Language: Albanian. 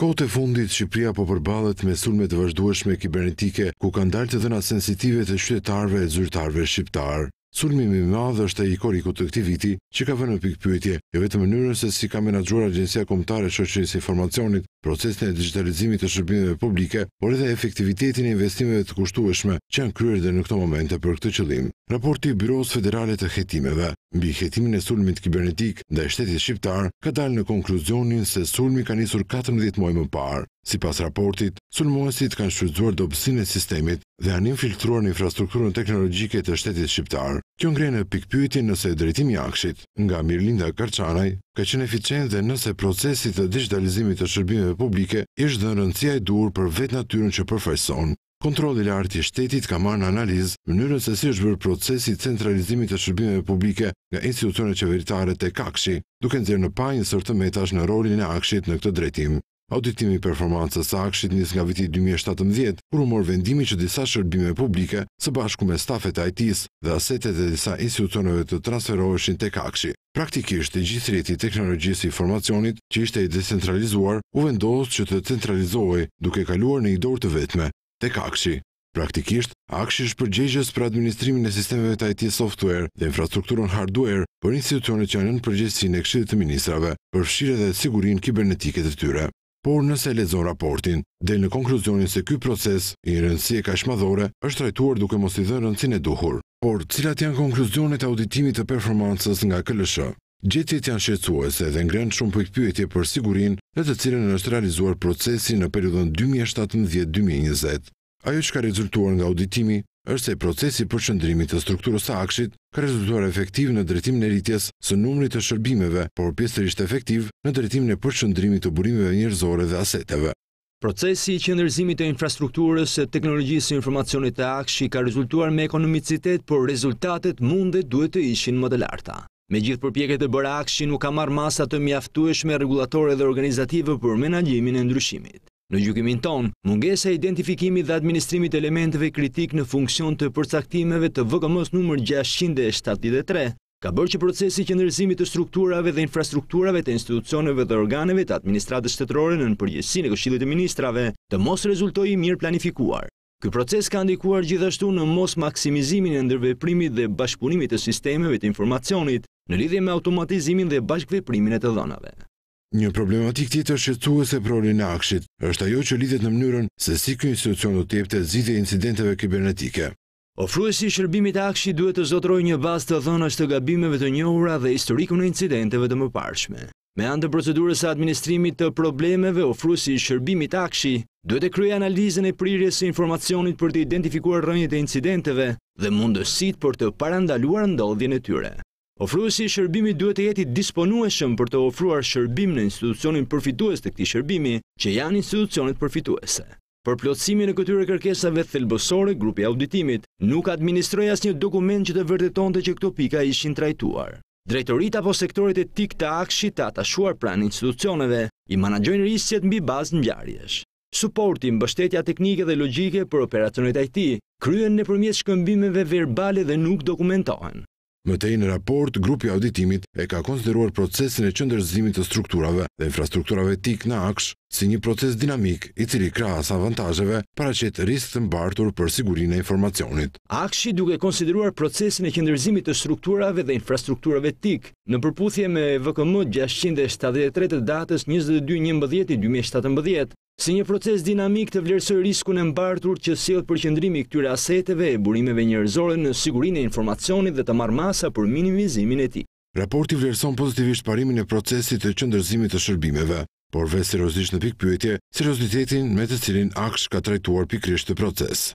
Kote fundit, Shqipria po përbalet me sulme të vazhdueshme kibernetike, ku kanë dalë të dhëna sensitive të shqytetarve e zyrtarve shqiptar. Sulmi më i madh është ai i Koriku të këtij viti, që ka vënë në pikë pyetje jo vetëm mënyrën se si ka menaxhuar Agjencia Kombëtare e Shoqërisë së Informacionit procesin e digitalizimit të shërbimeve publike, por edhe efektivitetin e investimeve të kushtueshme që janë kryer në këto momente për këtë qëllim. Raporti i Byros Federale të Hetimeve mbi hetimin e sulmit kibernetik ndaj shtetit shqiptar, ka dalë në konkluzionin se sulmi ka nisur 14 muaj më parë. Si pas raportit, sulmuesit kanë shfrytzuar dobësinë e sistemit dhe janë infiltruar në infrastrukturën teknologjike të shtetit shqiptar. Kjo ngrenë e pikpyetjen nëse drejtimi i akshit nga Mirlinda Karçanaj ka qenë eficient dhe nëse procesi të digitalizimit të shërbimeve publike i dhe në rëndësia e duur për vetë natyrën që përfaqëson. Kontrolli i lartë i shtetit ka marrë në analizë mënyrën se si është bërë procesi i centralizimit të shërbimeve publike nga institucionet qeveritare të akshi, duke nxjerrë në të metash në rolin e akshit në këtë drejtim. Auditimi i performancës së Akshit nis nga viti 2017, kur u mor vendimi që disa shërbime publike, së bashku me stafet e IT-s dhe asetet e disa institucioneve të transferoheshin tek Akshi. Praktikisht, të gjithë rreti teknologjisë informacionit, që ishte i decentralizuar, u vendos që të centralizohej duke kaluar në i dorë të vetme, tek Akshi. Praktikisht, Akshi është përgjegjës për administrimin e sistemeve të IT software dhe infrastrukturën hardware për institucionet që janë në përgjegjësinë e Këshillit të Ministrave për fshirjen dhe sigurinë kibernetike të tyre por nëse lezon raportin, dhe në konkluzionin se ky proces i rëndësie shmadhore, është trajtuar duke mos i dhe rëndësin e duhur. Por, cilat janë konkluzionet auditimit të performansës nga këllëshë? Gjetjet janë shetsuese dhe ngrenë shumë pyetje për sigurin në të cilën është realizuar procesi në periudën 2017-2020. Ajo që ka rezultuar nga auditimi është se procesi për qëndrimit të strukturës të akshit ka rezultuar efektiv në dretim në rritjes së numrit të shërbimeve, por pjesërisht efektiv në dretim në për qëndrimit të burimeve njërzore dhe aseteve. Procesi i qëndërzimit të infrastrukturës e teknologjisë e informacionit të akshi ka rezultuar me ekonomicitet, por rezultatet mundet duhet të ishin më dhe larta. Me gjithë përpjeket e bërë akshi nuk ka marë masa të mjaftueshme regulatore dhe organizative për menagjimin e ndryshimit. Në gjykimin ton, mungesa e identifikimit dhe administrimit elementeve kritik në funksion të përcaktimeve të VKM-s numër 673 ka bërë që procesi që ndërzimit të strukturave dhe infrastrukturave të institucioneve dhe organeve të administratës shtetërore në përgjithësi në Këshillit të Ministrave të mos rezultoi mirë planifikuar. Ky proces ka ndikuar gjithashtu në mos maksimizimin e ndërveprimit dhe bashkëpunimit të sistemeve të informacionit në lidhje me automatizimin dhe bashkëveprimin e të dhënave. Një problematik tjetër shqetësuese për akshit, është ajo që lidhet në mënyrën se si ky institucion do të jepte incidenteve kibernetike. Ofruesi i shërbimit Akshi duhet të zotroj një bazë të dhënash të gabimeve të njohura dhe historikun e incidenteve të mëparshme. Me anë të procedurës së administrimit të problemeve, ofruesi i shërbimit Akshi duhet të kryejë analizën e prirjes së informacionit për të identifikuar rrënjët e incidenteve dhe mundësitë për të parandaluar ndodhjen e tyre. Ofruesi i shërbimit duhet të jetë i disponueshëm për të ofruar shërbim në institucionin përfitues të këtij shërbimi, që janë institucionet përfituese. Për plotësimin e këtyre kërkesave thelbësore, grupi i auditimit nuk administroi asnjë dokument që të vërtetonte që këto pika ishin trajtuar. Drejtorit apo sektorit e tik të akshit të atashuar pranë institucioneve i menaxhojnë rrisjet mbi bazë bjarjesh. Suporti, mbështetja teknike dhe logjike për operacionet IT IT kryhen nëpërmjet shkëmbimeve verbale dhe nuk dokumentohen. Më tej në raport, grupi auditimit e ka konsideruar procesin e qëndërzimit të strukturave dhe infrastrukturave tik në aksh si një proces dinamik i cili kras avantazheve para që të të mbartur për sigurin e informacionit. Akshi duke konsideruar procesin e qëndërzimit të strukturave dhe infrastrukturave tik në përputhje me VKM 673 të datës 22.11.2017 Si një proces dinamik të vlerësoj riskun e mbartur që siot për qëndrimi këtyre aseteve e burimeve njërzore në sigurin e informacionit dhe të marrë masa për minimizimin e ti. Raporti vlerëson pozitivisht parimin e procesit të qëndërzimit të shërbimeve, por vësë serozisht në pikpyetje, serozitetin me të cilin aksh ka trajtuar pikrisht të proces.